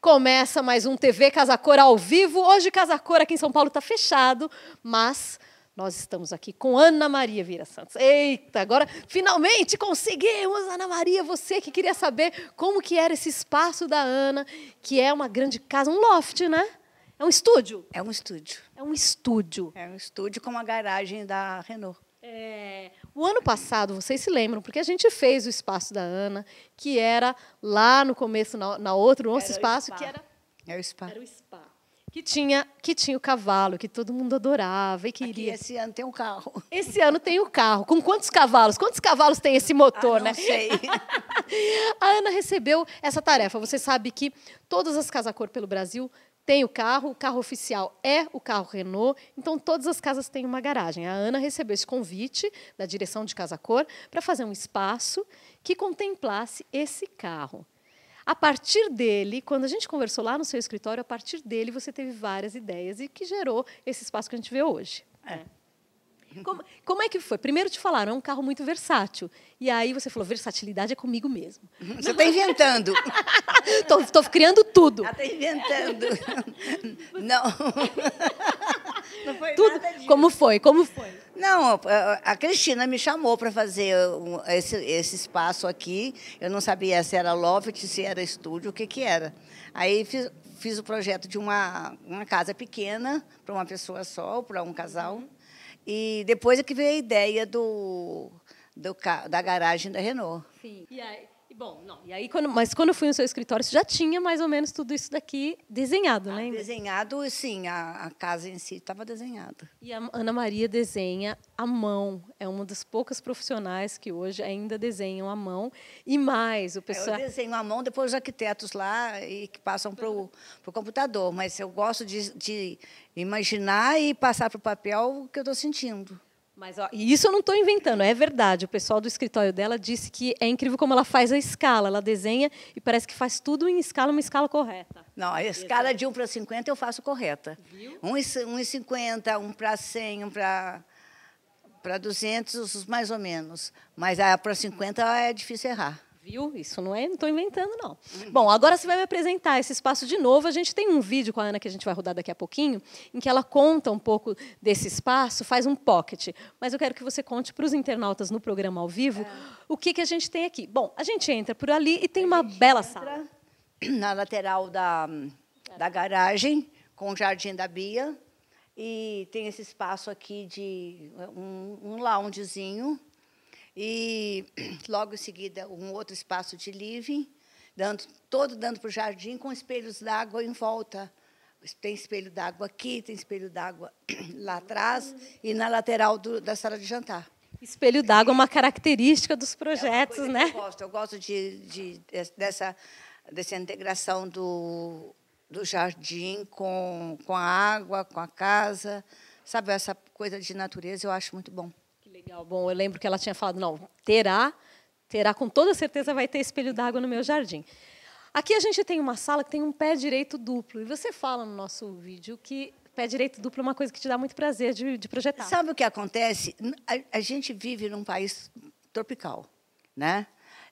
Começa mais um TV Casacor ao vivo. Hoje Casacor aqui em São Paulo está fechado, mas nós estamos aqui com Ana Maria Vira Santos. Eita, agora finalmente conseguimos, Ana Maria, você que queria saber como que era esse espaço da Ana, que é uma grande casa, um loft, né? É um estúdio? É um estúdio. É um estúdio. É um estúdio com uma garagem da Renault. É, o ano passado, vocês se lembram, porque a gente fez o espaço da Ana, que era lá no começo, na, na outro, nosso espaço, que era. Era é o spa. Era o spa. Que tinha, que tinha o cavalo, que todo mundo adorava e queria. Aqui, esse ano tem um carro. Esse ano tem o um carro. Com quantos cavalos? Quantos cavalos tem esse motor, ah, né? não né? sei. a Ana recebeu essa tarefa. Você sabe que todas as Casa Cor pelo Brasil tem o carro, o carro oficial é o carro Renault, então todas as casas têm uma garagem. A Ana recebeu esse convite da direção de Casa Cor para fazer um espaço que contemplasse esse carro. A partir dele, quando a gente conversou lá no seu escritório, a partir dele você teve várias ideias e que gerou esse espaço que a gente vê hoje. É. Como, como é que foi? Primeiro te falaram, é um carro muito versátil. E aí você falou, versatilidade é comigo mesmo. Uhum. Você está inventando. Estou criando tudo. Ela está inventando. Não. Não foi tudo. nada disso. Como foi? Como foi? Não, a Cristina me chamou para fazer esse, esse, espaço aqui. Eu não sabia se era loft, se era estúdio, o que, que era. Aí fiz, fiz o projeto de uma, uma casa pequena para uma pessoa só, para um casal. Uhum. E depois é que veio a ideia do, do da garagem da Renault. Sim. E aí, bom, não. E aí, quando, mas quando eu fui no seu escritório, você já tinha mais ou menos tudo isso daqui desenhado, ah, né? Desenhado, sim. A, a casa em si estava desenhada. E a Ana Maria desenha à mão. É uma das poucas profissionais que hoje ainda desenham à mão. E mais, o pessoal... Eu desenho à mão, depois os arquitetos lá e que passam para o computador. Mas eu gosto de, de imaginar e passar para o papel o que eu estou sentindo. Mas ó, e isso eu não estou inventando, é verdade. O pessoal do escritório dela disse que é incrível como ela faz a escala, ela desenha e parece que faz tudo em escala, uma escala correta. Não, a escala de 1 para 50 eu faço correta. Viu? 1,50, 1 para 100, 1 para para 200, mais ou menos. Mas para 50 é difícil errar viu? Isso não é, não estou inventando, não. Bom, agora você vai me apresentar esse espaço de novo. A gente tem um vídeo com a Ana que a gente vai rodar daqui a pouquinho, em que ela conta um pouco desse espaço, faz um pocket. Mas eu quero que você conte para os internautas no programa ao vivo é. o que, que a gente tem aqui. Bom, a gente entra por ali e tem a uma bela sala. Na lateral da, da garagem, com o Jardim da Bia. E tem esse espaço aqui de um, um loungezinho e logo em seguida, um outro espaço de living, dando, todo dando para o jardim, com espelhos d'água em volta. Tem espelho d'água aqui, tem espelho d'água lá atrás e na lateral do, da sala de jantar. Espelho d'água é uma característica dos é projetos, é né? eu gosto, eu gosto de, de, dessa, dessa integração do, do jardim com, com a água, com a casa. Sabe, essa coisa de natureza eu acho muito bom. Legal, bom, eu lembro que ela tinha falado, não, terá, terá com toda certeza vai ter espelho d'água no meu jardim. Aqui a gente tem uma sala que tem um pé direito duplo, e você fala no nosso vídeo que pé direito duplo é uma coisa que te dá muito prazer de, de projetar. Sabe o que acontece? A, a gente vive num país tropical, né?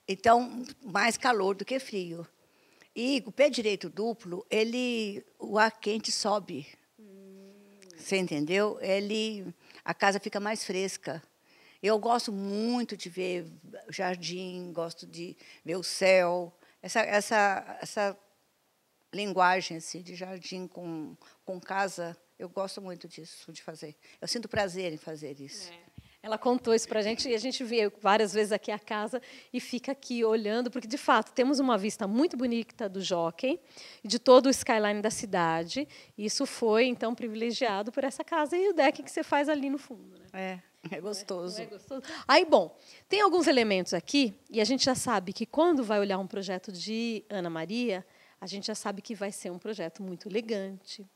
Então, mais calor do que frio. E o pé direito duplo, ele, o ar quente sobe. Hum. Você entendeu? Ele, a casa fica mais fresca. Eu gosto muito de ver jardim, gosto de ver o céu, essa, essa, essa linguagem assim, de jardim com, com casa. Eu gosto muito disso, de fazer. Eu sinto prazer em fazer isso. É. Ela contou isso para a gente e a gente veio várias vezes aqui à casa e fica aqui olhando, porque de fato temos uma vista muito bonita do Jockey e de todo o skyline da cidade. E isso foi então privilegiado por essa casa e o deck que você faz ali no fundo. Né? É. É gostoso. É, é gostoso. Aí, bom, tem alguns elementos aqui, e a gente já sabe que quando vai olhar um projeto de Ana Maria, a gente já sabe que vai ser um projeto muito elegante.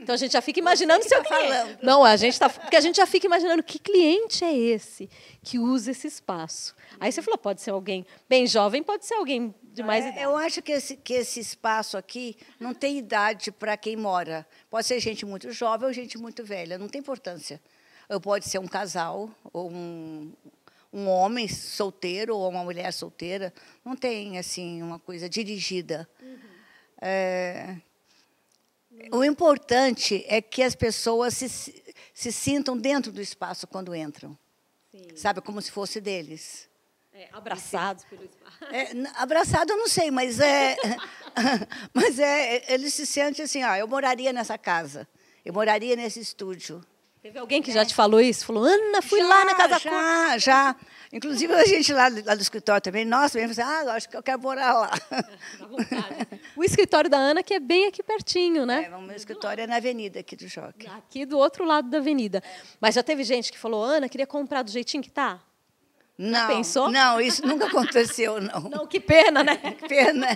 Então a gente já fica imaginando o seu tá cliente. Falando. Não, a gente está, porque a gente já fica imaginando que cliente é esse que usa esse espaço. Aí você falou, pode ser alguém bem jovem, pode ser alguém de mais é, idade. Eu acho que esse, que esse espaço aqui não tem idade para quem mora. Pode ser gente muito jovem ou gente muito velha, não tem importância. Pode ser um casal, ou um, um homem solteiro, ou uma mulher solteira. Não tem, assim, uma coisa dirigida. Uhum. É, o importante é que as pessoas se, se sintam dentro do espaço quando entram. Sim. Sabe, como se fosse deles. É, abraçados pelo espaço. É, abraçado eu não sei, mas é, mas é, eles se sentem assim, ó, eu moraria nessa casa, eu moraria nesse estúdio. Teve alguém que já te falou isso? Falou, Ana, fui já, lá na casa Já, já. Inclusive, a gente lá, lá do escritório também, nossa, mesmo, ah, acho que eu quero morar lá. o escritório da Ana, que é bem aqui pertinho, né? É, o meu escritório é na avenida aqui do Jockey. Aqui do outro lado da avenida. Mas já teve gente que falou, Ana, queria comprar do jeitinho que tá? Não, Pensou? não, isso nunca aconteceu, não. Não, que pena, né? Que pena.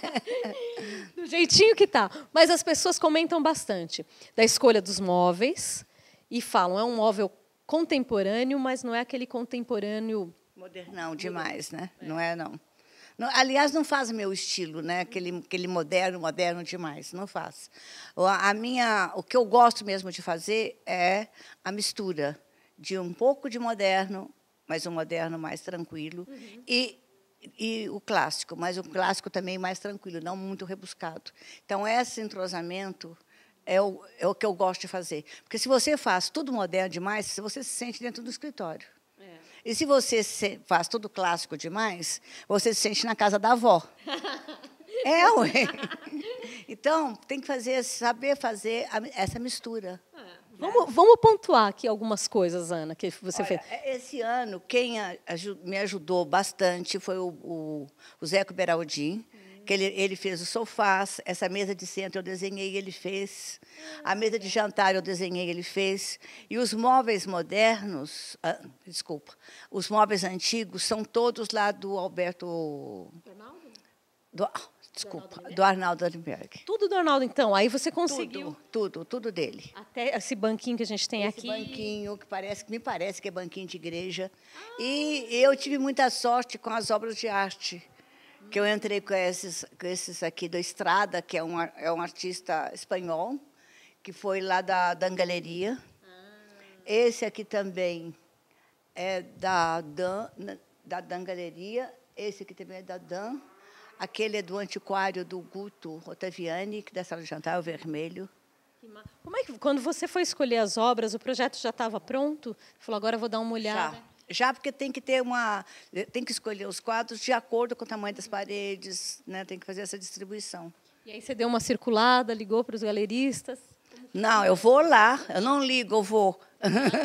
Do jeitinho que tá. Mas as pessoas comentam bastante da escolha dos móveis, e falam, é um móvel contemporâneo, mas não é aquele contemporâneo... Modernão demais, né? É. Não é, não. não. Aliás, não faz meu estilo, né? Aquele, aquele moderno, moderno demais, não faz. A minha, o que eu gosto mesmo de fazer é a mistura de um pouco de moderno, mas um moderno mais tranquilo, uhum. e e o clássico, mas o clássico também mais tranquilo, não muito rebuscado. Então, esse entrosamento é o, é o que eu gosto de fazer. Porque se você faz tudo moderno demais, você se sente dentro do escritório. É. E se você faz tudo clássico demais, você se sente na casa da avó. é, ué. Então, tem que fazer, saber fazer essa mistura. É, né? Vamos, vamos, pontuar aqui algumas coisas, Ana, que você Olha, fez. É, esse ano, quem a, a, me ajudou bastante foi o, o, o Zeco Beraldin. hum que ele, ele fez o sofás, essa mesa de centro eu desenhei, ele fez. A mesa de jantar eu desenhei, ele fez. E os móveis modernos, ah, desculpa, os móveis antigos são todos lá do Alberto... Do, ah, desculpa, do Arnaldo Adenberg. Tudo do Arnaldo, então. Aí você conseguiu. Tudo, tudo, tudo dele. Até esse banquinho que a gente tem esse aqui. Esse banquinho, que parece, me parece que é banquinho de igreja. Ah. E eu tive muita sorte com as obras de arte que eu entrei com esses, com esses aqui do Estrada, que é um, é um artista espanhol, que foi lá da, da galeria. Ah. Esse aqui também é da Dan, né, da Dan Galeria. Esse aqui também é da Dan. Aquele é do antiquário do Guto Otaviani, que da sala de jantar é o vermelho. Como é que, quando você foi escolher as obras, o projeto já estava pronto? Falou, agora vou dar uma olhada. Já já porque tem que ter uma, eh, tem que escolher os quadros de acordo com o tamanho das paredes, né? Tem que fazer essa distribuição. E aí você deu uma circulada, ligou para os galeristas? Não, eu vou lá, eu não ligo, eu vou.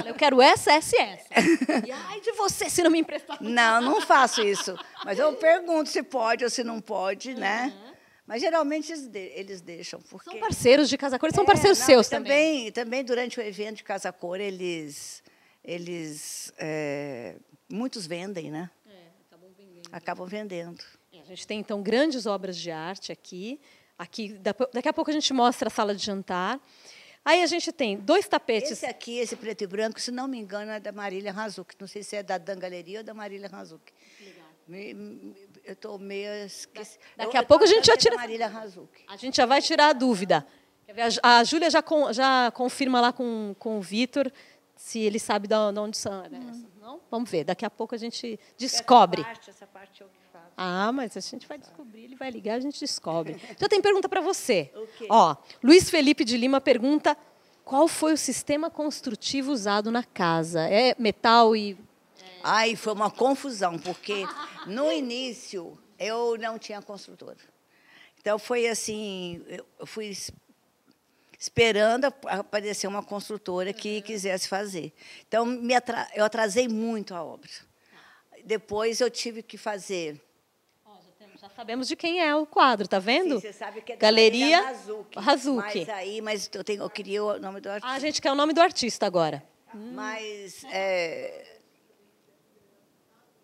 Eu quero essa, essa e essa. E ai de você se não me emprestar. Não, não faço isso. Mas eu pergunto se pode ou se não pode, uhum. né? Mas geralmente eles deixam. Porque... São parceiros de Casa Cor, são é, parceiros não, seus também. Também durante o evento de Casa Cor, eles eles é, muitos vendem, né? É, acabam vendendo. Acabam vendendo. É, a gente tem então grandes obras de arte aqui. Aqui daqui a pouco a gente mostra a sala de jantar. Aí a gente tem dois tapetes. Esse aqui, esse preto e branco, se não me engano, é da Marília Razuc. Não sei se é da Dan Galeria ou da Marília Razuc. eu estou meio esqueci. Daqui a eu, pouco a gente já tira. Marília Razuc. A gente já vai tirar a dúvida. A, Júlia já, já confirma lá com, com o Vitor se ele sabe de onde são. Né? Uhum. Não? Vamos ver, daqui a pouco a gente descobre. Essa parte, essa parte eu que faço. Ah, mas a gente vai descobrir, ele vai ligar, a gente descobre. Já então, tem pergunta para você. Ó, Luiz Felipe de Lima pergunta qual foi o sistema construtivo usado na casa. É metal e... É. Ai, foi uma confusão, porque no início eu não tinha construtora. Então foi assim, eu fui esperando aparecer uma construtora que uhum. quisesse fazer. Então, atra eu atrasei muito a obra. Depois eu tive que fazer já sabemos de quem é o quadro, tá vendo? Sim, você sabe que é Galeria Razuki. Mas aí, mas eu, tenho, eu queria o nome do ah, artista. Ah, a gente quer o nome do artista agora. Tá. Hum. Mas. É. é...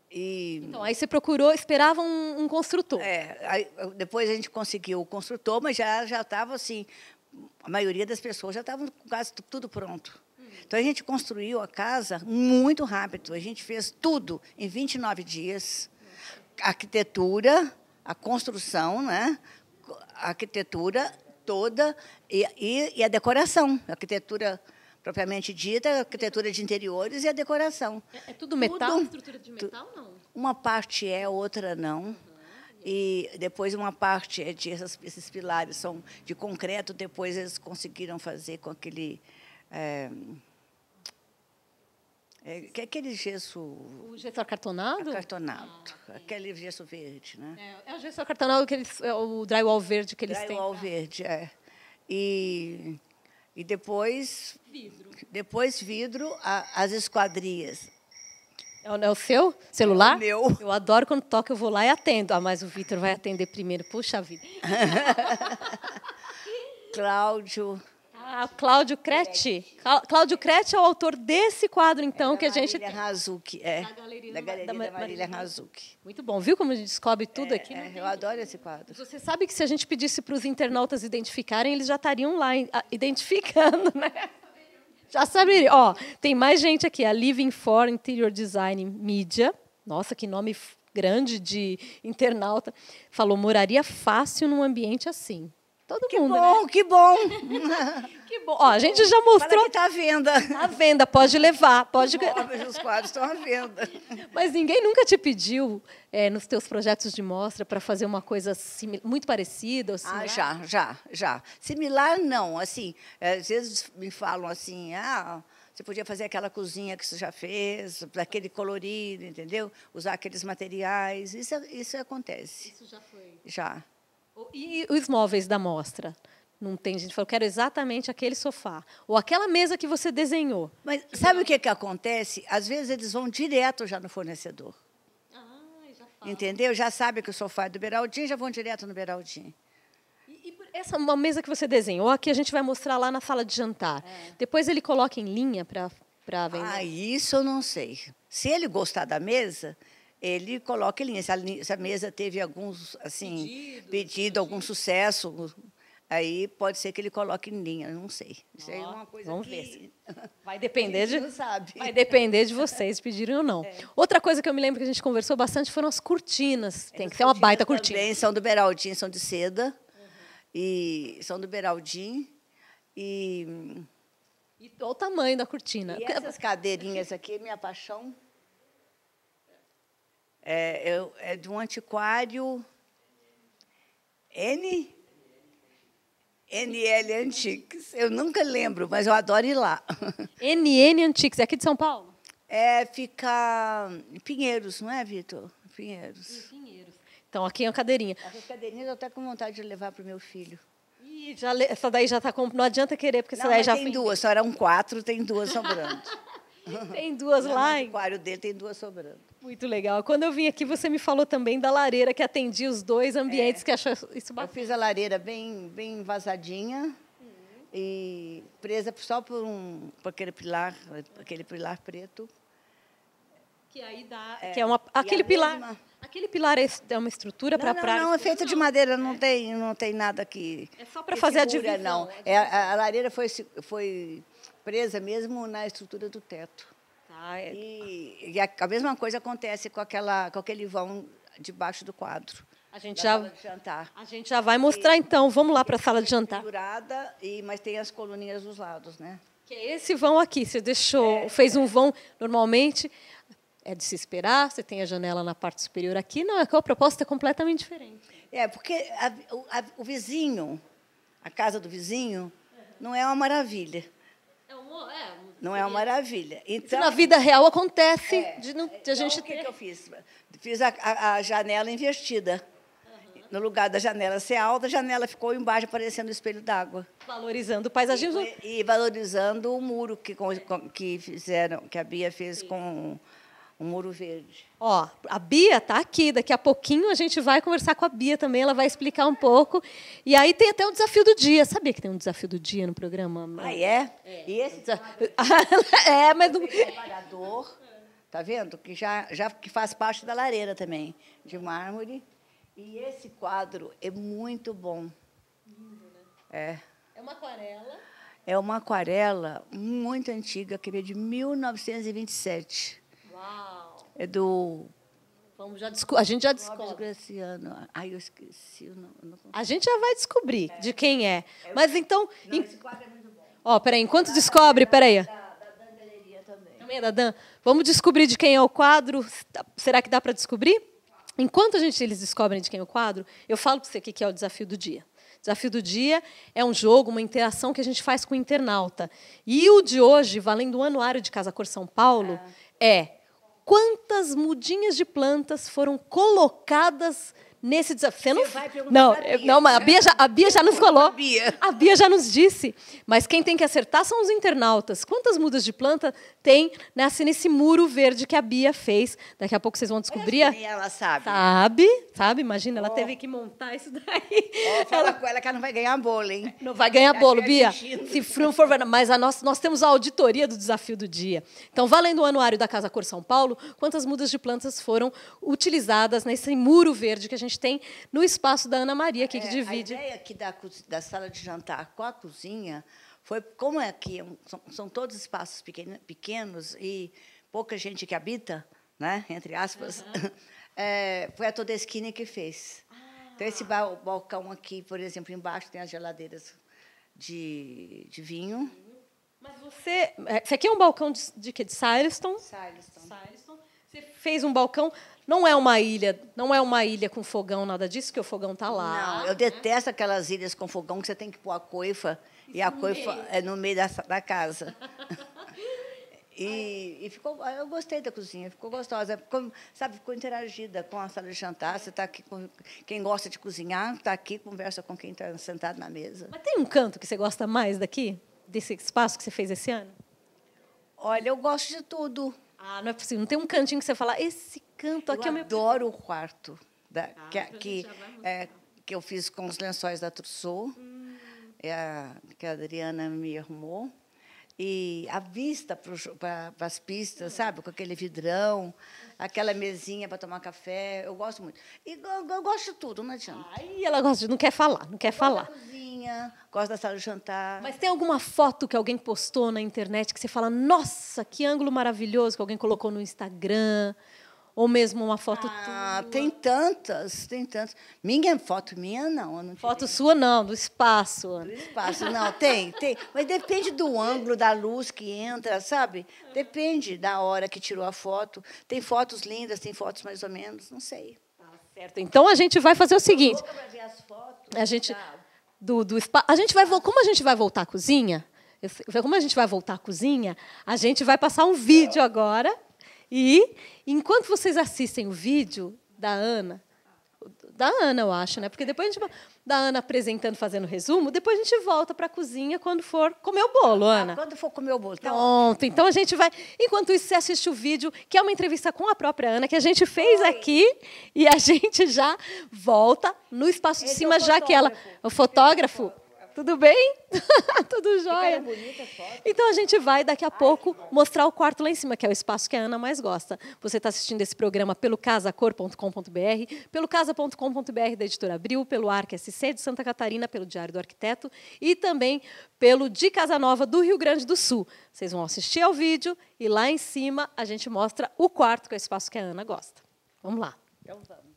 E... Então, aí você procurou, esperava um, um construtor. É, aí, depois a gente conseguiu o construtor, mas já estava assim, a maioria das pessoas já estavam quase tudo pronto. Então a gente construiu a casa muito rápido. A gente fez tudo em 29 dias. A arquitetura, a construção, né? A arquitetura toda e, e, e a decoração. A arquitetura propriamente dita, a arquitetura de interiores e a decoração. É, é tudo metal? Tudo, estrutura de metal, não? Uma parte é, outra não e depois uma parte é de essas, esses pilares são de concreto, depois eles conseguiram fazer com aquele... É, é, é aquele gesso... O gesso acartonado? Acartonado. Ah, aquele gesso verde, né? É, é o gesso acartonado, que eles, é o drywall verde que eles drywall têm. Drywall tá? verde, é. E, e depois... Vidro. Depois vidro, a, as esquadrias. É, é o seu celular? É o meu. Eu adoro quando toca, eu vou lá e atendo. Ah, mas o Vitor vai atender primeiro. Puxa vida. Cláudio. Ah, Cláudio Crete. Cláudio Crete é o autor desse quadro, então, é que a gente tem. Razuki, é. Da galeria, da, galeria da Marília Razuki. Muito bom. Viu como a gente descobre tudo é, aqui? Né? É, eu adoro esse quadro. Você sabe que se a gente pedisse para os internautas identificarem, eles já estariam lá identificando, né? Já saberia. Ó, tem mais gente aqui. A Living for Interior Design Media. Nossa, que nome grande de internauta. Falou, moraria fácil num ambiente assim. Todo que mundo. Bom, né? Que bom, que bom. Ó, a gente já mostrou. Está à venda. Tá à venda, pode levar. Pode... Os, móveis, os quadros estão à venda. Mas ninguém nunca te pediu é, nos teus projetos de mostra para fazer uma coisa muito parecida? Assim, ah, né? já, já, já. Similar, não. Assim, eh, às vezes me falam assim, ah. Você podia fazer aquela cozinha que você já fez, daquele colorido, entendeu? Usar aqueles materiais. Isso, é, isso acontece. Isso já foi. Já. E os móveis da mostra? Não tem gente falou eu quero exatamente aquele sofá. Ou aquela mesa que você desenhou. Mas sabe o que, que acontece? Às vezes eles vão direto já no fornecedor. Ah, já fala. Entendeu? Já sabe que o sofá é do Beraldinho, já vão direto no Beraldinho. E, essa uma mesa que você desenhou, aqui a gente vai mostrar lá na sala de jantar. É. Depois ele coloca em linha para vender. Ah, isso eu não sei. Se ele gostar da mesa, ele coloca em linha. Se a, se a mesa teve alguns assim pedido, pedido algum sucesso, aí pode ser que ele coloque em linha, não sei. Isso oh, é uma coisa vamos que... ver. Vai depender de não sabe. Vai depender de vocês pedirem ou não. É. Outra coisa que eu me lembro que a gente conversou bastante foram as cortinas. Tem as que ter uma baita cortina. Também são do Beraldinho, são de seda. Uhum. E são do Beraldim e e o tamanho da cortina. E essas cadeirinhas aqui, minha paixão. É, eu é de um antiquário N. NL Antiques. Eu nunca lembro, mas eu adoro ir lá. NN Antiques, é aqui de São Paulo? É, fica em Pinheiros, não é, Vitor? Pinheiros. Em Pinheiros. Então, aqui é uma cadeirinha. Essas cadeirinhas eu até com vontade de levar para o meu filho. Ih, já, essa daí já está comprando. Não adianta querer, porque não, essa daí já tem foi... duas. Só eram quatro, tem duas sobrando. tem duas lá. O aquário dele tem duas sobrando. Muito legal. Quando eu vim aqui, você me falou também da lareira que atendia os dois ambientes é. que achou isso bacana. Eu fiz a lareira bem, bem vazadinha uhum. e presa só por, um, por aquele pilar, aquele pilar preto. Que aí dá, é, que é uma, é aquele pilar. Mesma... Aquele pilar é, é uma estrutura para praia? Não, é não, é feita de madeira, não, é. tem, não tem nada que. É só para fazer segura, a divisão. Não, é, a, a lareira foi, foi presa mesmo na estrutura do teto. Ah, é... E, e a, mesma coisa acontece com, aquela, com aquele vão debaixo do quadro. A gente, já, a gente já vai mostrar, e, então. Vamos lá para a sala de jantar. Figurada, e, mas tem as coluninhas dos lados, né? Que é esse vão aqui. Você deixou, é, fez é. um vão. Normalmente, é de se esperar. Você tem a janela na parte superior aqui. Não, aqui é a proposta é completamente diferente. É, porque a, o, a, o, vizinho, a casa do vizinho, não é uma maravilha. É um... É, um não é uma maravilha. Então, na é vida real acontece é, de, não, de é, então, a gente o que, ter... que eu fiz? Fiz a, a, a janela invertida. Uhum. No lugar da janela ser alta, a janela ficou embaixo, parecendo o espelho d'água. Valorizando o paisagismo. E, e, valorizando o muro que, com, que fizeram, que a Bia fez Sim. com o Muro Verde. Ó, a Bia está aqui, daqui a pouquinho a gente vai conversar com a Bia também, ela vai explicar um pouco. E aí tem até o um desafio do dia. Sabia que tem um desafio do dia no programa? Ah, é? é. E esse desafio... é, mas não... Trabalhador, tá vendo? Que já, já que faz parte da lareira também, de mármore. E esse quadro é muito bom. Lindo, né? É. É uma aquarela. É uma aquarela muito antiga, que veio é de 1927. É do. Vamos já a gente já descobre. Graciano. Ai, eu esqueci A gente já vai descobrir é. de quem é. é Mas então. Não, em... quadro é muito bom. Ó, peraí, enquanto da, descobre, da, é peraí. Da, da Dan Galeria também. Também é da Dan. Vamos descobrir de quem é o quadro. Tá, será que dá para descobrir? Enquanto a gente, eles descobrem de quem é o quadro, eu falo para você o que é o desafio do dia. O desafio do dia é um jogo, uma interação que a gente faz com o internauta. E o de hoje, valendo o anuário de Casa Cor São Paulo, é, é quantas mudinhas de plantas foram colocadas nesse desafio. Você não, vai não, não, mas a Bia já, a Bia já nos falou. Bia. A Bia já nos disse. Mas quem tem que acertar são os internautas. Quantas mudas de planta tem nesse, nesse muro verde que a Bia fez? Daqui a pouco vocês vão descobrir. Eu ela sabe. Sabe, sabe? Imagina, ela oh. teve que montar isso daí. Oh, fala ela, com ela que ela não vai ganhar bolo, hein? Não vai ganhar bolo, tá Bia. Se for, mas a nossa, nós temos a auditoria do desafio do dia. Então, valendo o anuário da Casa Cor São Paulo, quantas mudas de plantas foram utilizadas nesse muro verde que a gente gente tem no espaço da Ana Maria aqui que é, divide. A ideia aqui da, da sala de jantar com a cozinha foi como é aqui é são, são todos espaços pequeno, pequenos e pouca gente que habita, né? Entre aspas, uhum. é, foi a toda esquina que fez. Ah. Então esse balcão aqui, por exemplo, embaixo tem as geladeiras de, de vinho. Mas você. Esse é, aqui é um balcão de, de quê? De Silestone você fez um balcão, não é uma ilha, não é uma ilha com fogão, nada disso, que o fogão tá lá. Não, eu detesto aquelas ilhas com fogão que você tem que pôr a coifa e a coifa meio. é no meio da, da casa. e, e, ficou, ah, eu gostei da cozinha, ficou gostosa, ficou, sabe, ficou interagida com a sala de jantar. Você está aqui com quem gosta de cozinhar, está aqui, conversa com quem está sentado na mesa. Mas tem um canto que você gosta mais daqui, desse espaço que você fez esse ano? Olha, eu gosto de tudo. Ah, não é possível. Não tem um cantinho que você fala, esse canto aqui eu é o meu. adoro o quarto da, ah, que, que, é, que eu fiz com os lençóis da Trussou, hum. é que a Adriana me arrumou e a vista para as pistas, sabe? Com aquele vidrão, aquela mesinha para tomar café. Eu gosto muito. E eu, eu gosto de tudo, não adianta. Aí ela gosta, de, não quer falar, não quer falar. Gosto da cozinha, gosto da sala de jantar. Mas tem alguma foto que alguém postou na internet que você fala, nossa, que ângulo maravilhoso que alguém colocou no Instagram? Ou mesmo uma foto ah, tua? Tem tantas, tem tantas. Minha foto minha não, não Foto sua não, do espaço. Do espaço não, tem, tem, mas depende do ângulo da luz que entra, sabe? Depende da hora que tirou a foto. Tem fotos lindas, tem fotos mais ou menos, não sei. Tá certo. Então a gente vai fazer o seguinte. A gente do, do a gente vai como a gente vai voltar à cozinha? Como a gente vai voltar à cozinha? A gente vai passar um vídeo é. agora. E enquanto vocês assistem o vídeo da Ana, da Ana, eu acho, né? Porque depois a gente da Ana apresentando, fazendo resumo, depois a gente volta para a cozinha quando for comer o bolo, ah, Ana. Ah, quando for comer o bolo, tá Pronto. Então a gente vai, enquanto isso você assiste o vídeo, que é uma entrevista com a própria Ana que a gente fez Oi. aqui e a gente já volta no espaço Esse de cima é já que ela, é o fotógrafo tudo bem? Tudo jóia? Então a gente vai daqui a pouco mostrar o quarto lá em cima, que é o espaço que a Ana mais gosta. Você está assistindo esse programa pelo casacor.com.br, pelo casa.com.br da editora Abril, pelo Arc SC de Santa Catarina, pelo Diário do Arquiteto e também pelo de Casanova do Rio Grande do Sul. Vocês vão assistir ao vídeo e lá em cima a gente mostra o quarto, que é o espaço que a Ana gosta. Vamos lá. Então vamos.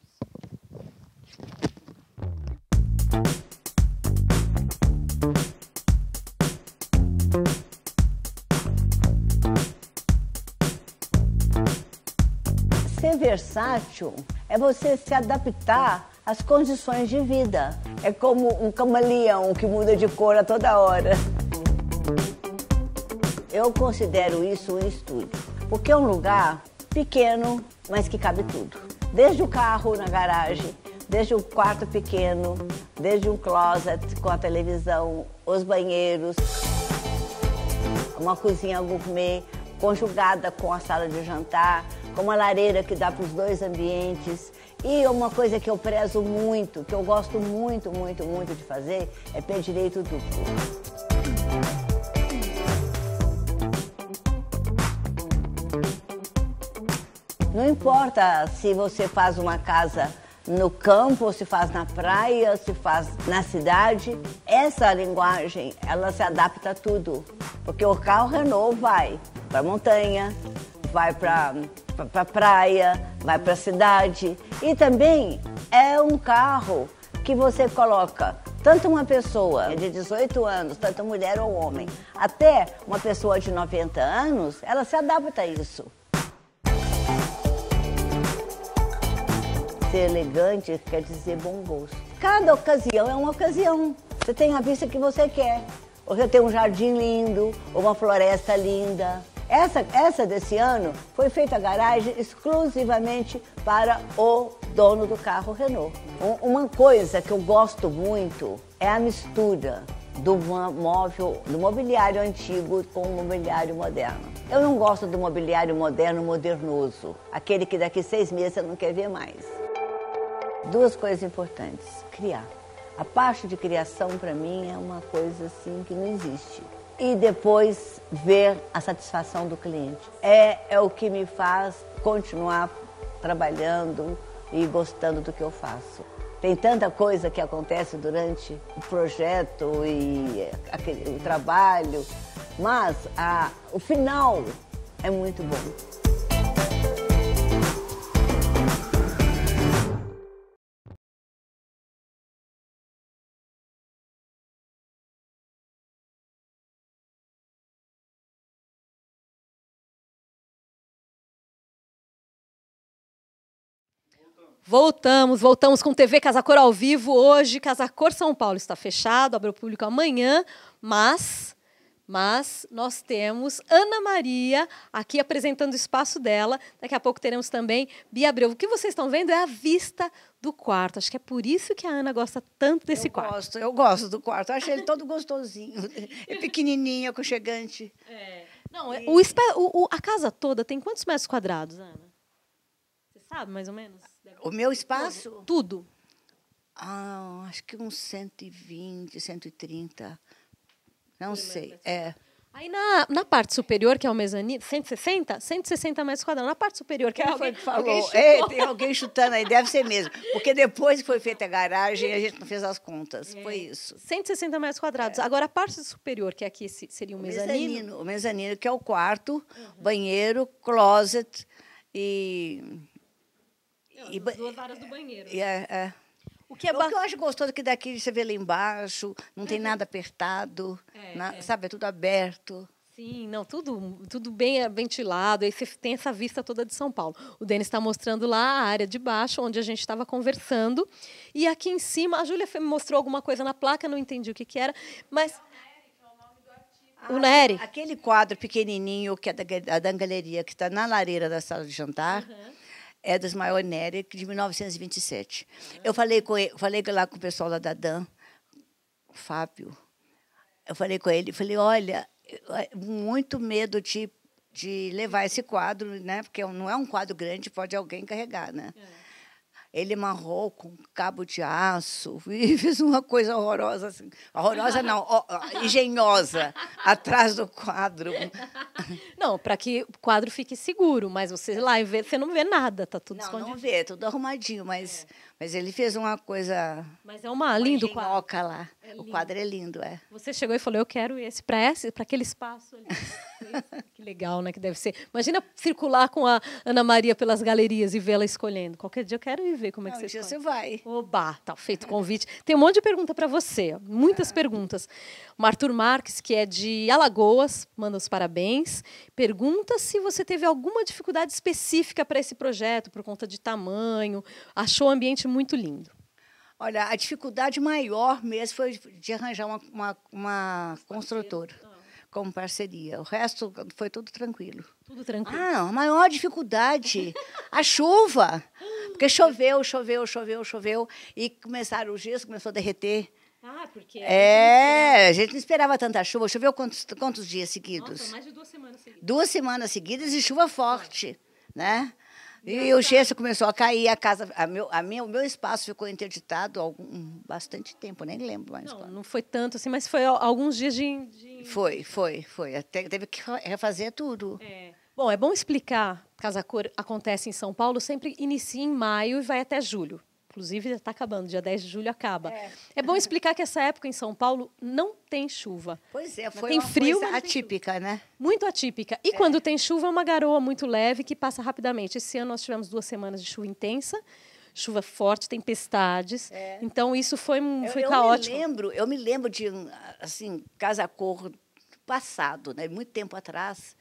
ser versátil é você se adaptar às condições de vida. É como um camaleão que muda de cor a toda hora. Eu considero isso um estúdio, porque é um lugar pequeno, mas que cabe tudo. Desde o carro na garagem, desde o quarto pequeno, desde um closet com a televisão, os banheiros, uma cozinha gourmet, conjugada com a sala de jantar, com uma lareira que dá para os dois ambientes. E uma coisa que eu prezo muito, que eu gosto muito, muito, muito de fazer, é pé direito duplo. Não importa se você faz uma casa no campo, se faz na praia, se faz na cidade, essa linguagem, ela se adapta a tudo. Porque o carro Renault vai, para montanha, vai para a pra praia, vai para cidade. E também é um carro que você coloca tanto uma pessoa de 18 anos, tanto mulher ou homem, até uma pessoa de 90 anos, ela se adapta a isso. Ser elegante quer dizer bom gosto. Cada ocasião é uma ocasião. Você tem a vista que você quer. Ou você tem um jardim lindo, ou uma floresta linda. Essa, essa desse ano foi feita a garagem exclusivamente para o dono do carro Renault. Um, uma coisa que eu gosto muito é a mistura do móvel, do mobiliário antigo com o mobiliário moderno. Eu não gosto do mobiliário moderno modernoso, aquele que daqui seis meses você não quer ver mais. Duas coisas importantes: criar. A parte de criação para mim é uma coisa assim que não existe e depois ver a satisfação do cliente. É, é o que me faz continuar trabalhando e gostando do que eu faço. Tem tanta coisa que acontece durante o projeto e aquele, o trabalho, mas a, o final é muito bom. Voltamos, voltamos com TV Casa Cor ao vivo hoje. Casa Cor São Paulo está fechado, abre o público amanhã, mas mas nós temos Ana Maria aqui apresentando o espaço dela. Daqui a pouco teremos também Bia Abreu. O que vocês estão vendo é a vista do quarto. Acho que é por isso que a Ana gosta tanto desse eu quarto. Eu gosto, eu gosto do quarto. Eu acho ele todo gostosinho. É pequenininho, aconchegante. É. Não, é e... o, o, a casa toda tem quantos metros quadrados, Ana? Você sabe mais ou menos? O meu espaço? Tudo. Tudo. Ah, acho que uns 120, 130. Não sei. É. Aí na, na parte superior, que é o mezanino, 160? 160 metros quadrados. Na parte superior, que é, é alguém que falou. É, Ei, tem alguém chutando aí, deve ser mesmo. Porque depois que foi feita a garagem, a gente não fez as contas. É. Foi isso. 160 metros quadrados. É. Agora, a parte superior, que é aqui seria o mezanino. O mezanino, o mezanino que é o quarto, uhum. banheiro, closet e e, duas horas do banheiro. É, é. O que, é, é ba... o que eu acho gostoso é que daqui você vê lá embaixo, não tem uhum. nada apertado, é, na, é. sabe? É tudo aberto. Sim, não, tudo, tudo bem ventilado. Aí você tem essa vista toda de São Paulo. O Denis está mostrando lá a área de baixo, onde a gente estava conversando. E aqui em cima, a Júlia mostrou alguma coisa na placa, não entendi o que, que era, mas. O Nery. Ah, aquele quadro pequenininho que é da, da galeria que está na lareira da sala de jantar. Uhum é das Maionéria, de 1927. Eu falei, com ele, falei lá com o pessoal lá da Dan, Fábio. Eu falei com ele, falei, olha, é, muito medo de, de levar esse quadro, né? Porque é não é um quadro grande, pode alguém carregar, né? É ele amarrou com um cabo de aço e fez uma coisa horrorosa, assim. Horrorosa não, ó, ó, engenhosa, atrás do quadro. Não, para que o quadro fique seguro, mas você lá vê, você não vê nada, tá tudo não, escondido. Não, não vê, tudo arrumadinho, mas, é. Mas ele fez uma coisa. Mas é uma, uma lindo quadro. lá. É lindo. O quadro é lindo, é. Você chegou e falou: eu quero esse para esse, para aquele espaço ali. que legal, né? Que deve ser. Imagina circular com a Ana Maria pelas galerias e vê-la escolhendo. Qualquer dia eu quero ir ver como é que Não, você escolhe. você vai. Oba, tá feito o convite. Tem um monte de pergunta para você, muitas ah. perguntas. O Arthur Marques, que é de Alagoas, manda os parabéns. Pergunta se você teve alguma dificuldade específica para esse projeto, por conta de tamanho, achou o ambiente realmente muito lindo. Olha, a dificuldade maior mesmo foi de arranjar uma, uma, uma construtora ah. como parceria. O resto foi tudo tranquilo. Tudo tranquilo. Ah, a maior dificuldade, a chuva. Porque choveu, choveu, choveu, choveu e começaram os dias começou a derreter. Ah, porque. É, a gente não esperava tanta chuva. Choveu quantos, quantos dias seguidos? Nossa, mais de duas semanas seguidas. Duas semanas seguidas e chuva forte, né? E o urgência começou a cair, a casa, a meu, a minha, o meu espaço ficou interditado há algum, hum, bastante tempo, nem lembro mais. Não, quando. não foi tanto assim, mas foi alguns dias de. de... Foi, foi, foi. Até, teve que refazer tudo. É. Bom, é bom explicar. Casa Cor acontece em São Paulo, sempre inicia em maio e vai até julho. Inclusive, está acabando, dia 10 de julho acaba. É. é. bom explicar que essa época em São Paulo não tem chuva. Pois é, foi tem uma frio, coisa atípica, né? Muito atípica. E é. quando tem chuva, é uma garoa muito leve que passa rapidamente. Esse ano nós tivemos duas semanas de chuva intensa, chuva forte, tempestades. É. Então, isso foi, foi eu, caótico. Eu me lembro, eu me lembro de, assim, casa-cor passado, né? muito tempo atrás,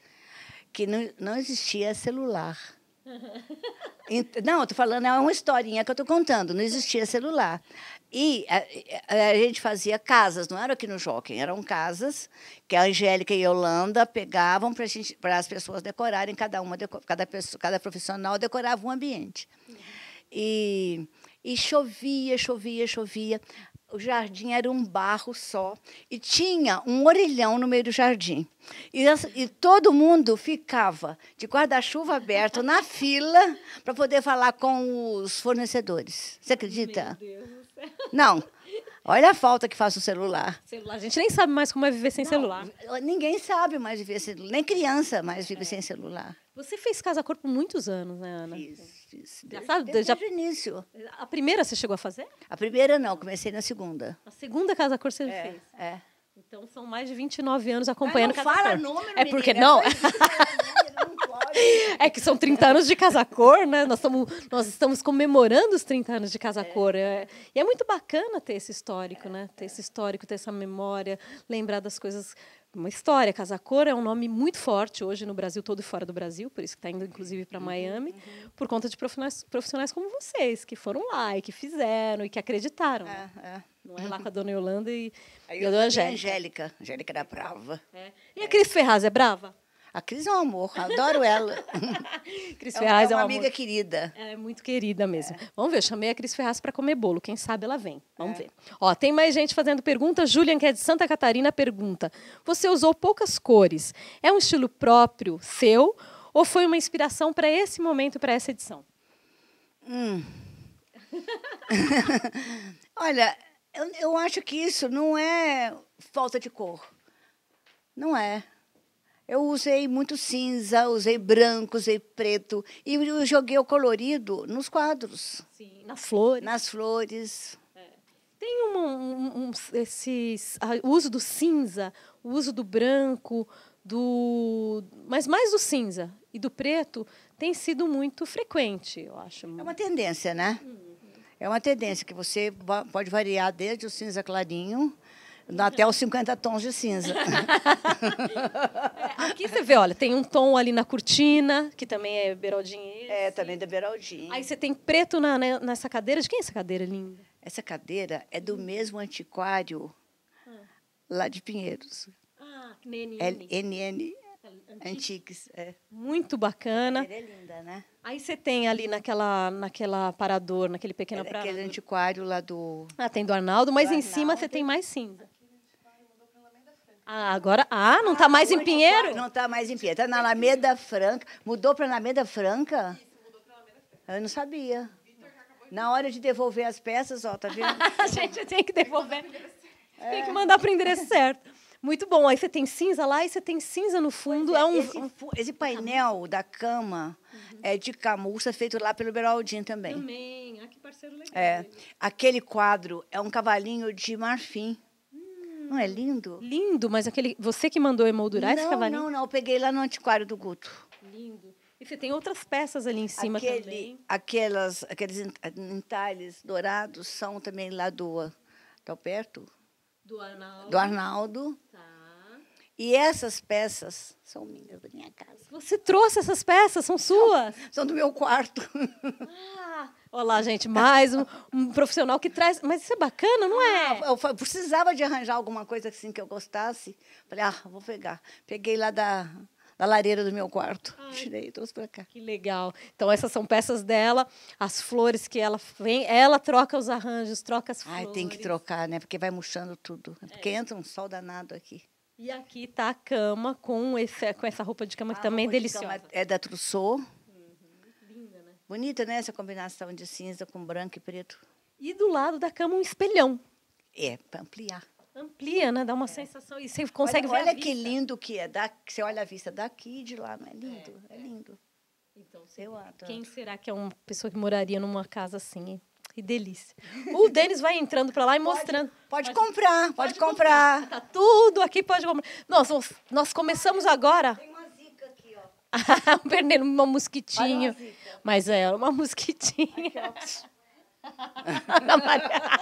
que não, não existia celular. Não, eu tô falando, é uma historinha que eu tô contando, não existia celular. E a, é, é, a gente fazia casas, não era aqui no Jockey, eram casas que a Angélica e a Holanda pegavam para as pessoas decorarem, cada uma, cada, pessoa, cada profissional decorava um ambiente. Uhum. E, e chovia, chovia, chovia o jardim era um barro só e tinha um orelhão no meio do jardim. E, e todo mundo ficava de guarda-chuva aberto na fila para poder falar com os fornecedores. Você acredita? Meu Deus do céu. Não. Olha a falta que faz o celular. celular. A gente nem sabe mais como é viver sem não, celular. Ninguém sabe mais viver sem celular. Nem criança mais vive é. sem celular. Você fez casa-cor por muitos anos, né, Ana? Fiz, fiz. Desde, já, desde, já... o início. A primeira você chegou a fazer? A primeira não, comecei na segunda. A segunda casa-cor você é, fez? É. Então são mais de 29 anos acompanhando Mas não fala número, É porque menina, não. É que são 30 anos de Casa Cor, né? Nós, tamo, nós estamos comemorando os 30 anos de Casa é. Cor. É, e é muito bacana ter esse histórico, né? Ter esse histórico, ter essa memória, lembrar das coisas uma história. Casa Cor é um nome muito forte hoje no Brasil todo e fora do Brasil, por isso que está indo inclusive para uhum, Miami, uhum. por conta de profissionais, profissionais como vocês, que foram lá e que fizeram e que acreditaram. Né? É, é. Não é lá com a dona Yolanda e, Aí e a dona Angélica. Angélica. Angélica era brava. É. E a Cris Ferraz é brava? A Cris é um amor, adoro ela. Cris é Ferraz é, é uma, é uma amiga amor. querida. Ela é muito querida mesmo. É. Vamos ver, chamei a Cris Ferraz para comer bolo. Quem sabe ela vem. Vamos é. ver. Ó, tem mais gente fazendo pergunta. Julian, que é de Santa Catarina, pergunta: Você usou poucas cores. É um estilo próprio seu ou foi uma inspiração para esse momento, para essa edição? Hum. Olha, eu, eu acho que isso não é falta de cor. Não é. Eu usei muito cinza, usei branco, usei preto e joguei o colorido nos quadros. Sim, nas flores. Nas flores. É. Tem um, um, um esses, o uso do cinza, o uso do branco, do, mas mais do cinza e do preto tem sido muito frequente, eu acho. É uma tendência, né? Uhum. É uma tendência que você pode variar desde o cinza clarinho até os 50 tons de cinza. É, aqui você vê, olha, tem um tom ali na cortina, que também é Beraldinho. É, também é da Beraldinho. Aí você tem preto na, na, né, nessa cadeira. De quem é essa cadeira linda? Essa cadeira é do mesmo antiquário ah. lá de Pinheiros. Ah, NN. NN Antiques. É. Muito bacana. A é linda, né? Aí você tem ali naquela, naquela parador, naquele pequeno Era é parador. Aquele antiquário lá do. Ah, tem do Arnaldo, mas do em Arnaldo. cima você tem mais cinza. Ah, agora. Ah, não está ah, mais em Pinheiro? não está mais em Pinheiro. Está na Alameda Franca. Mudou para Alameda Franca? Alameda Franca. Eu não sabia. Na hora de devolver as peças, ó, tá vendo? a gente tem que devolver. É. Tem que mandar para o endereço certo. Muito bom. Aí você tem cinza lá e você tem cinza no fundo. É, é um... Esse, esse, painel da cama uhum. é de camurça feito lá pelo Beraldin também. Também. Ah, que parceiro legal. É. Aquele quadro é um cavalinho de marfim. Não é lindo? Lindo, mas aquele você que mandou emoldurar não, esse cavalinho? Não, não, eu peguei lá no antiquário do Guto. Lindo. E você tem outras peças ali em cima Aquele, também. Aquelas, aqueles entalhes dourados são também lá do, do perto? Do Arnaldo. Do Arnaldo. Tá. E essas peças são minhas, da minha casa. Você trouxe essas peças? São suas? São, são do meu quarto. Ah, Olá, gente, mais um, um, profissional que traz. Mas isso é bacana, não é? Ah, eu, precisava de arranjar alguma coisa assim que eu gostasse. Falei, ah, vou pegar. Peguei lá da, da lareira do meu quarto. Ai, Tirei e trouxe para cá. Que legal. Então, essas são peças dela, as flores que ela vem, ela troca os arranjos, troca as flores. Ai, tem que trocar, né? Porque vai murchando tudo. É. Porque é. entra um sol danado aqui. E aqui está a cama com, esse, com essa roupa de cama a que também é deliciosa. De é da Trousseau. Bonita, né? Essa combinação de cinza com branco e preto. E do lado da cama um espelhão. É, para ampliar. Amplia, né? Dá uma é. sensação e você consegue olha, ver Olha que vista. lindo que é. Da, você olha a vista daqui e de lá, não né? é lindo? É, é, é lindo. Então, você, Eu adoro. quem será que é uma pessoa que moraria numa casa assim, Que delícia. O Denis vai entrando para lá e mostrando. Pode, pode, pode comprar, pode, pode comprar. comprar. Tá tudo aqui, pode comprar. Nós, nós começamos agora. Tem um perneiro, uma mosquitinho. Mas é, uma mosquitinha. Maria.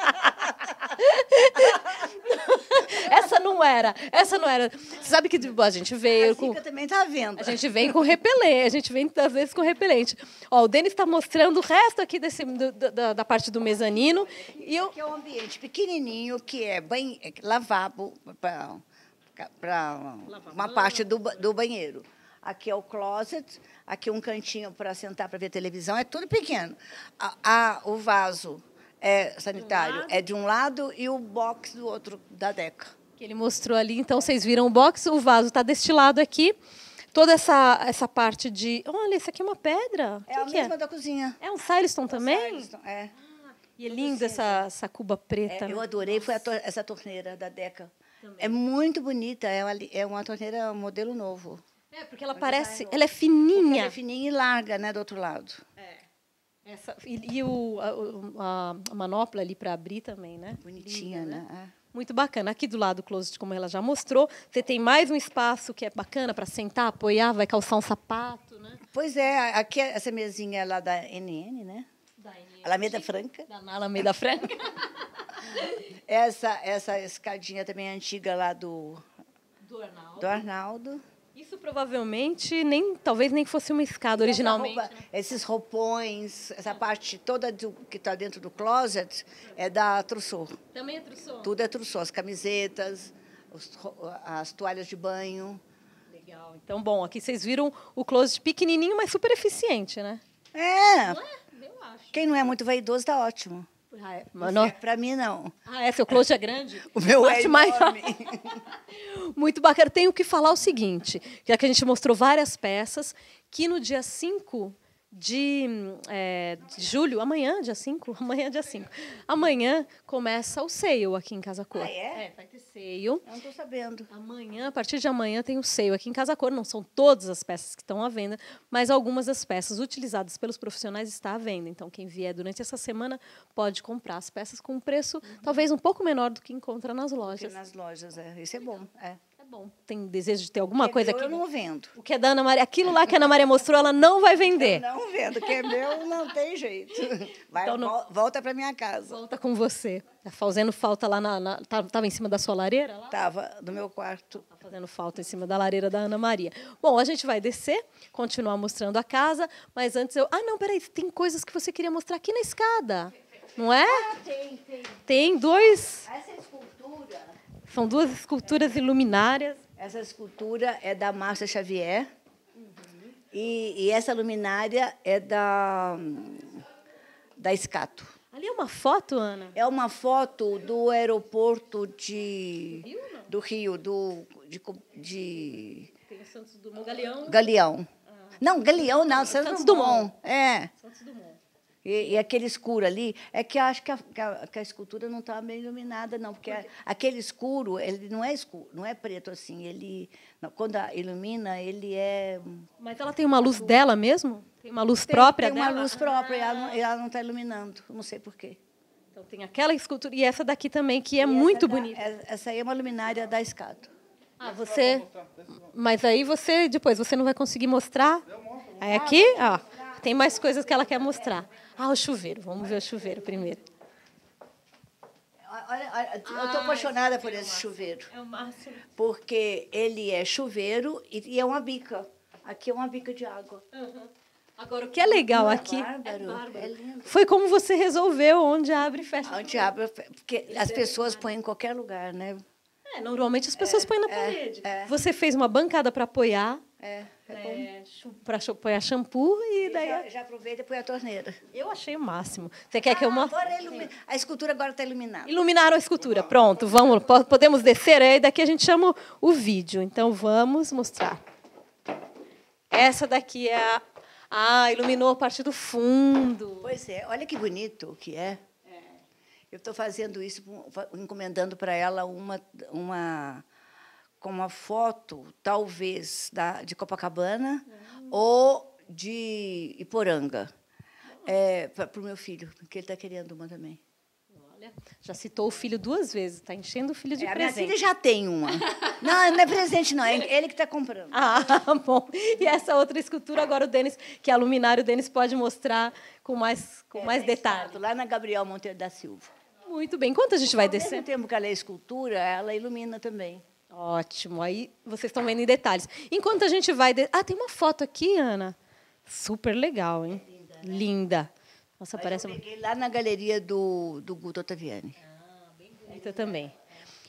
essa não era, essa não era. Você sabe que tipo, a gente veio a com. também tá vendo. A gente vem com repelente, a gente vem às vezes com repelente. Ó, o Denis está mostrando o resto aqui desse, do, da, da, parte do mezanino. E eu... é um ambiente pequenininho que é banho, é lavabo para uma parte do, do banheiro aqui é o closet, aqui um cantinho para sentar para ver televisão, é tudo pequeno. A, a o vaso é sanitário, um é de um lado e o box do outro, da Deca. Que ele mostrou ali, então vocês viram o box, o vaso está deste lado aqui. Toda essa, essa parte de. Olha, isso aqui é uma pedra. É Quem a que é? mesma é? da cozinha. É um Silestone é também? Silestone, é. Ah, e é linda essa, essa cuba preta. É, eu adorei, foi to essa torneira da Deca. Também. É muito bonita, é uma, é uma torneira modelo novo. É, porque ela parece. É é ela é fininha. Ela é fininha e larga, né, do outro lado. É. Essa, e, e o, a, a, manopla ali para abrir também, né? Bonitinha, Linda, né? É. né? É. Muito bacana. Aqui do lado do closet, como ela já mostrou, você tem mais um espaço que é bacana para sentar, apoiar, vai calçar um sapato, né? Pois é, aqui essa mesinha é lá da NN, né? Da NN. Alameda Franca. Da Alameda Franca. essa, essa escadinha também é antiga lá do... Do Arnaldo. Do Arnaldo. Isso provavelmente nem talvez nem fosse uma escada originalmente. Roupa, né? Esses roupões, essa parte toda do, que está dentro do closet é da Trousseau. Também é Trousseau? Tudo é Trousseau. As camisetas, os, as toalhas de banho. Legal. Então, bom, aqui vocês viram o closet pequenininho, mas super eficiente, né? É. Não é? Eu acho. Quem não é muito vaidoso está ótimo mano ah, é, é Para mim, não. Ah, é? Seu close é grande? o meu é é mais... Muito bacana. Tenho que falar o seguinte, já que a gente mostrou várias peças, que no dia 5 de, é, de julho, amanhã, dia 5, amanhã, dia 5. Amanhã começa o seio aqui em Casa Cor. Ah, é? é? vai ter seio. Eu não estou sabendo. Amanhã, a partir de amanhã, tem o seio aqui em Casa Cor. Não são todas as peças que estão à venda, mas algumas das peças utilizadas pelos profissionais está à venda. Então, quem vier durante essa semana pode comprar as peças com um preço uhum. talvez um pouco menor do que encontra nas lojas. Porque nas lojas, é. Isso é bom, é. Bom, tem desejo de ter alguma que coisa meu, aqui? Eu não vendo. O que é da Ana Maria, aquilo lá que a Ana Maria mostrou, ela não vai vender. Eu não vendo, que é meu, não tem jeito. Vai, então, não... volta para minha casa. Volta com você. Tá fazendo falta lá na, na tá, em cima da sua lareira? Lá? Tava do meu quarto. Tá fazendo falta em cima da lareira da Ana Maria. Bom, a gente vai descer, continuar mostrando a casa, mas antes eu, ah, não, peraí, tem coisas que você queria mostrar aqui na escada. Não é? Ah, tem, tem. Tem dois. Essa escultura são duas esculturas iluminárias. Essa escultura é da Márcia Xavier. Uhum. E, e, essa luminária é da, da Escato. Ali é uma foto, Ana? É uma foto do aeroporto de, do Rio, do, de, de Tem o Santos Dumont, Galeão. Galeão. Ah. Não, Galeão não, Santos, Santos Dumont. Dumont. É. Santos Dumont. E, e, aquele escuro ali, é que eu acho que a, que a, que a escultura não estava tá bem iluminada, não, porque, porque... aquele escuro, ele não é escuro, não é preto assim, ele não, quando ilumina, ele é Mas ela tem uma luz dela mesmo? Tem uma luz tem, própria tem dela? Tem uma luz própria, ah. e ela não ah. está iluminando, não sei por quê. Então tem aquela escultura e essa daqui também que é e muito bonita. É, essa aí é uma luminária da escada. Ah, você Mas aí você depois você não vai conseguir mostrar? É aqui, ó. Tem mais coisas que ela quer mostrar. Ah, o chuveiro. Vamos ver o chuveiro primeiro. Olha, olha, eu estou ah, apaixonada por esse chuveiro. É o máximo. Porque ele é chuveiro e, é uma bica. Aqui é uma bica de água. Uhum. Agora, o que é legal é aqui bárbaro, é, é lindo. foi como você resolveu onde abre e fecha. Onde abre, porque as pessoas põem em qualquer lugar, né? É, normalmente as pessoas é, põem na é, parede. É. Você fez uma bancada para apoiar é, é, é a shampoo e, e daí. Já, já aproveita e põe a torneira. Eu achei o máximo. Você quer ah, que eu ah, mostre? É ilumi... A escultura agora está iluminada. Iluminaram a escultura. Pronto, vamos, podemos descer aí. Daqui a gente chama o vídeo. Então vamos mostrar. Essa daqui é a. Ah, iluminou a parte do fundo. Pois é, olha que bonito que é. é. Eu estou fazendo isso, encomendando para ela uma, uma com uma foto, talvez, da, de Copacabana uhum. ou de Iporanga. É, para o meu filho, porque ele está querendo uma também. Olha, já citou o filho duas vezes, está enchendo o filho de é, presente. A minha filha já tem uma. não, não é presente, não, é ele que está comprando. Ah, bom. E essa outra escultura, agora o Denis, que é a luminária, o Denis pode mostrar com mais, com é, mais tá detalhe. lá na Gabriel Monteiro da Silva. Muito bem. Enquanto a gente vai descer. Ao mesmo tempo que ela é escultura, ela ilumina também. Ótimo. Aí vocês estão vendo em detalhes. Enquanto a gente vai. De... Ah, tem uma foto aqui, Ana. Super legal, hein? É linda. Né? linda. Nossa, Mas parece. Eu peguei lá na galeria do, do Guto Ottaviani. Ah, bem bonita também.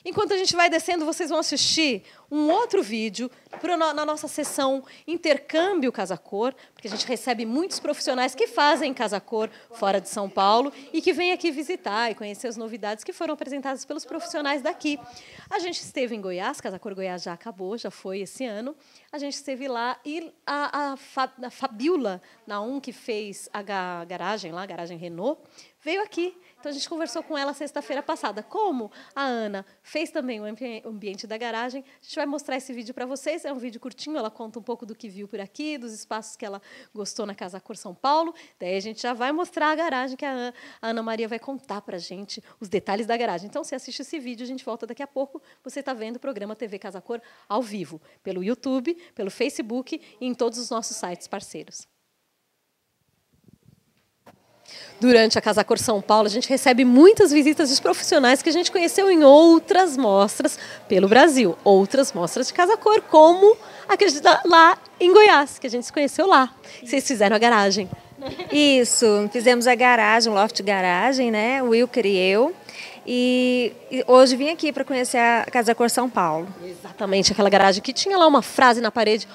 Enquanto a gente vai descendo, vocês vão assistir um outro vídeo pro, na, nossa sessão Intercâmbio Casa Cor, porque a gente recebe muitos profissionais que fazem Casa Cor fora de São Paulo e que vêm aqui visitar e conhecer as novidades que foram apresentadas pelos profissionais daqui. A gente esteve em Goiás, Casa Cor Goiás já acabou, já foi esse ano. A gente esteve lá e a, a, a Fabiola que fez a garagem lá, a garagem Renault, veio aqui então a gente conversou com ela sexta-feira passada. Como a Ana fez também o ambiente da garagem, a gente vai mostrar esse vídeo para vocês. É um vídeo curtinho, ela conta um pouco do que viu por aqui, dos espaços que ela gostou na Casa Cor São Paulo. Daí a gente já vai mostrar a garagem que a Ana Maria vai contar para a gente os detalhes da garagem. Então você assiste esse vídeo, a gente volta daqui a pouco. Você está vendo o programa TV Casa Cor ao vivo, pelo YouTube, pelo Facebook e em todos os nossos sites parceiros durante a Casa Cor São Paulo. A gente recebe muitas visitas de profissionais que a gente conheceu em outras mostras pelo Brasil, outras mostras de Casa Cor, como a que a gente lá em Goiás, que a gente se conheceu lá. Vocês fizeram a garagem. Isso, fizemos a garagem, o Loft Garagem, né? O Wilker e eu. E, hoje vim aqui para conhecer a Casa Cor São Paulo. Exatamente, aquela garagem que tinha lá uma frase na parede: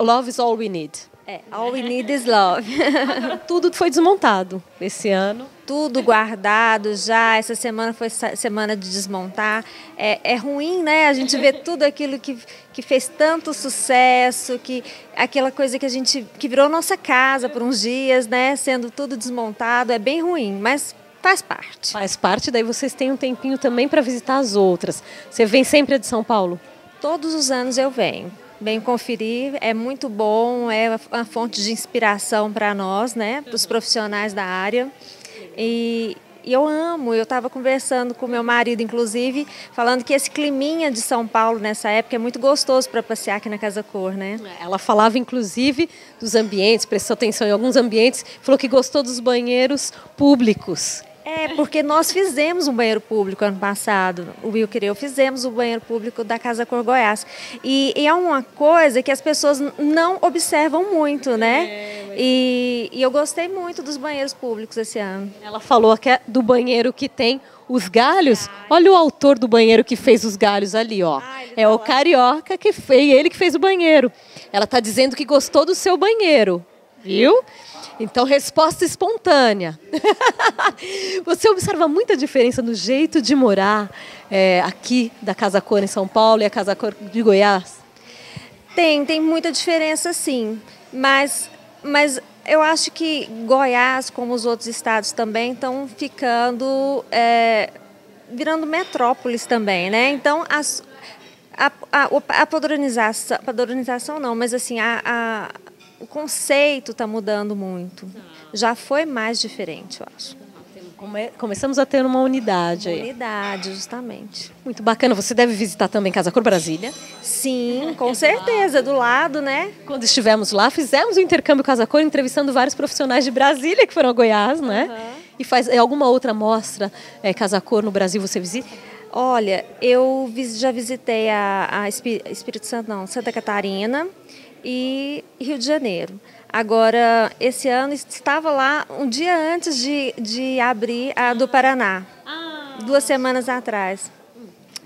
Love is all we need. É, All We Need Is Love. tudo foi desmontado esse ano. Tudo guardado já. Essa semana foi semana de desmontar. É, é ruim, né? A gente vê tudo aquilo que, que fez tanto sucesso, que aquela coisa que a gente que virou nossa casa por uns dias, né? Sendo tudo desmontado é bem ruim, mas faz parte. Faz parte. Daí vocês têm um tempinho também para visitar as outras. Você vem sempre de São Paulo? Todos os anos eu venho. Bem, conferir é muito bom, é uma fonte de inspiração para nós, né, para os profissionais da área. E, e eu amo, eu estava conversando com meu marido, inclusive, falando que esse climinha de São Paulo nessa época é muito gostoso para passear aqui na Casa Cor, né? Ela falava, inclusive, dos ambientes, prestou atenção em alguns ambientes, falou que gostou dos banheiros públicos é, porque nós fizemos um banheiro público ano passado. O Will e eu fizemos o banheiro público da Casa Cor Goiás. E, e, é uma coisa que as pessoas não observam muito, né? É, mas... e, e, eu gostei muito dos banheiros públicos esse ano. Ela falou que é do banheiro que tem os galhos. Olha o autor do banheiro que fez os galhos ali, ó. Ah, é tá o lá. carioca que fez, ele que fez o banheiro. Ela está dizendo que gostou do seu banheiro. Viu? Então, resposta espontânea. Você observa muita diferença no jeito de morar é, aqui da Casa Cor em São Paulo e a Casa Cor de Goiás? Tem, tem muita diferença sim. Mas, mas eu acho que Goiás, como os outros estados também, estão ficando. É, virando metrópoles também, né? Então, as, a, a, a padronização, padronização não, mas assim, a, a o conceito está mudando muito. Já foi mais diferente, eu acho. começamos a ter uma unidade aí. Unidade, justamente. Muito bacana. Você deve visitar também Casa Cor Brasília? Sim, com certeza. Do lado, né? Quando estivemos lá, fizemos o um intercâmbio Casa Cor, entrevistando vários profissionais de Brasília que foram a Goiás, né? Uhum. E faz é alguma outra mostra é, Casa Cor no Brasil você visita? Olha, eu já visitei a, a Espírito Santo, não, Santa Catarina e Rio de Janeiro. Agora, esse ano estava lá um dia antes de, de abrir a do Paraná, ah. duas semanas atrás.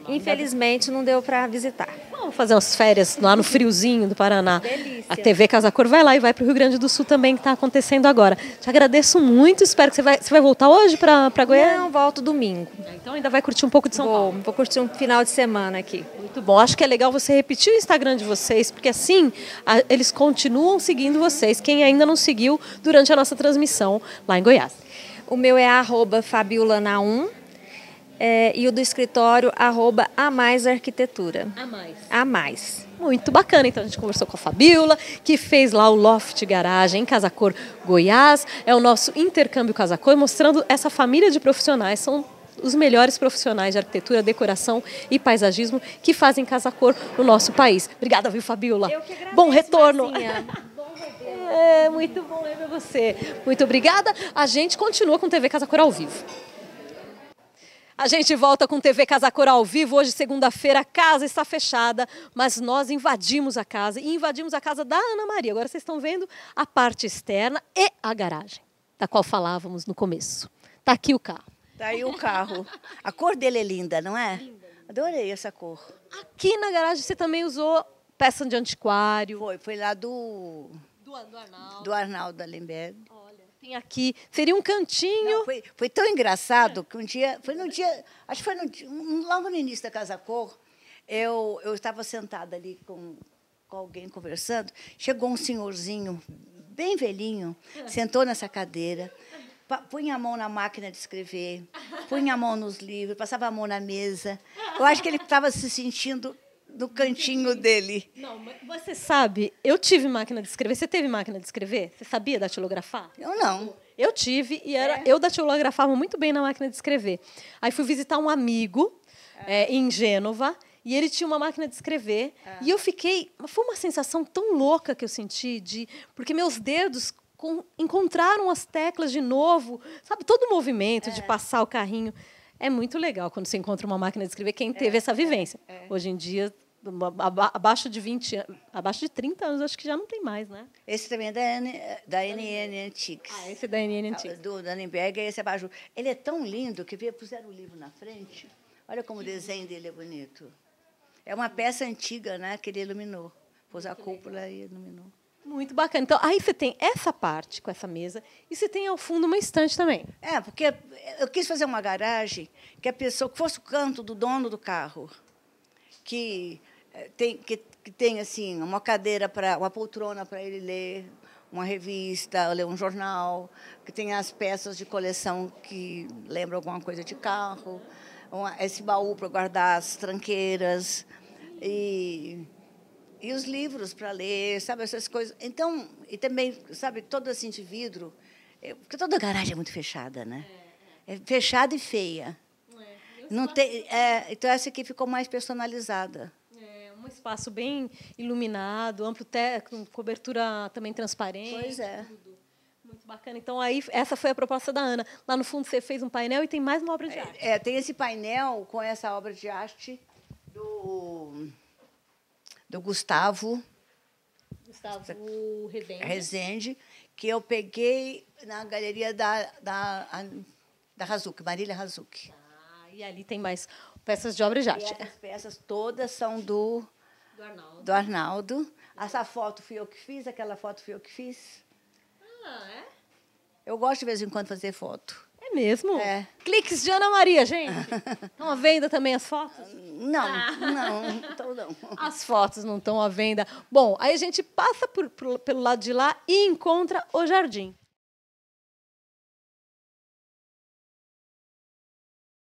Infelizmente não deu para visitar. Vamos fazer umas férias lá no friozinho do Paraná. Delícia. A TV Casa Cor vai lá e vai para o Rio Grande do Sul também, que está acontecendo agora. Te agradeço muito, espero que você vai, você vai voltar hoje para Goiânia? Não, volto domingo. É, então ainda vai curtir um pouco de São vou, Paulo. Vou curtir um final de semana aqui. Muito bom. Acho que é legal você repetir o Instagram de vocês, porque assim a, eles continuam seguindo vocês, quem ainda não seguiu durante a nossa transmissão lá em Goiás. O meu é arroba fabiolana1 é, e o do escritório arroba a mais arquitetura. A mais. A mais. Muito bacana, então a gente conversou com a Fabiola, que fez lá o Loft Garagem em Casa Cor Goiás. É o nosso intercâmbio Casa Cor, mostrando essa família de profissionais, são os melhores profissionais de arquitetura, decoração e paisagismo que fazem Casa Cor no nosso país. Obrigada, viu, Fabiola? Eu que agradeço, Bom retorno. é, muito bom ver você. Muito obrigada. A gente continua com TV Casa Cor ao vivo. A gente volta com TV Casa Cor ao vivo. Hoje, segunda-feira, a casa está fechada, mas nós invadimos a casa e invadimos a casa da Ana Maria. Agora vocês estão vendo a parte externa e a garagem, da qual falávamos no começo. Está aqui o carro. Está aí o carro. A cor dele é linda, não é? Linda. Adorei essa cor. Aqui na garagem você também usou peça de antiquário. Foi, foi lá do. Do, do Arnaldo. Do Arnaldo Allenberg. Olha tem aqui? Seria um cantinho. Não, foi, foi, tão engraçado é. que um dia, foi no dia, acho que foi no dia, logo no início da Casa Cor, eu, eu estava sentada ali com, com alguém conversando, chegou um senhorzinho, bem velhinho, é. sentou nessa cadeira, punha a mão na máquina de escrever, punha a mão nos livros, passava a mão na mesa. Eu acho que ele estava se sentindo no cantinho dele. Não, mas você sabe, eu tive máquina de escrever. Você teve máquina de escrever? Você sabia datilografar? Eu não. Eu tive e era, é. eu datilografava muito bem na máquina de escrever. Aí fui visitar um amigo é. É, em Gênova e ele tinha uma máquina de escrever é. e eu fiquei, foi uma sensação tão louca que eu senti de porque meus dedos com, encontraram as teclas de novo, sabe todo o movimento de é. passar o carrinho. É muito legal quando você encontra uma máquina de escrever, quem teve é, essa vivência. Hoje em dia abaixo de 20 abaixo de 30 anos, acho que já não tem mais, né? Esse também é da, N, da NN Antiques. Ah, esse é da NN Antiques. Ah, do Dannenberg, esse é Ele é tão lindo que puseram o livro na frente. Olha como o desenho dele é bonito. É uma peça antiga, né, que ele iluminou. Pôs a cúpula e iluminou. Muito bacana. Então, aí você tem essa parte com essa mesa e você tem ao fundo uma estante também. É, porque eu quis fazer uma garagem que a pessoa que fosse o canto do dono do carro, que tem, que, que tem assim uma cadeira para uma poltrona para ele ler uma revista, ler um jornal, que tem as peças de coleção que lembram alguma coisa de carro, uma, esse baú para guardar as tranqueiras e, e os livros para ler, sabe essas coisas. Então, e também, sabe, todo assim de vidro, porque toda garagem é muito fechada, né? É fechada e feia. É, Não tem, é, então essa aqui ficou mais personalizada um espaço bem iluminado, amplo teto, cobertura também transparente. Pois é. Tudo. Muito bacana. Então, aí, essa foi a proposta da Ana. Lá no fundo, você fez um painel e tem mais uma obra de é, arte. É, é tem esse painel com essa obra de arte do, do Gustavo. Gustavo Rezende. Rezende, que eu peguei na galeria da, da, da Razuc, Marília Razuc. Ah, e ali tem mais peças de obra de arte. E essas peças todas são do do Arnaldo. Do Arnaldo. Essa foto fui eu que fiz, aquela foto fui eu que fiz. Ah, é? Eu gosto de vez em quando fazer foto. É mesmo? É. Cliques de Ana Maria, gente. estão à venda também as fotos? Não, ah. não, então não. As fotos não estão à venda. Bom, aí a gente passa por, por, pelo lado de lá e encontra o jardim.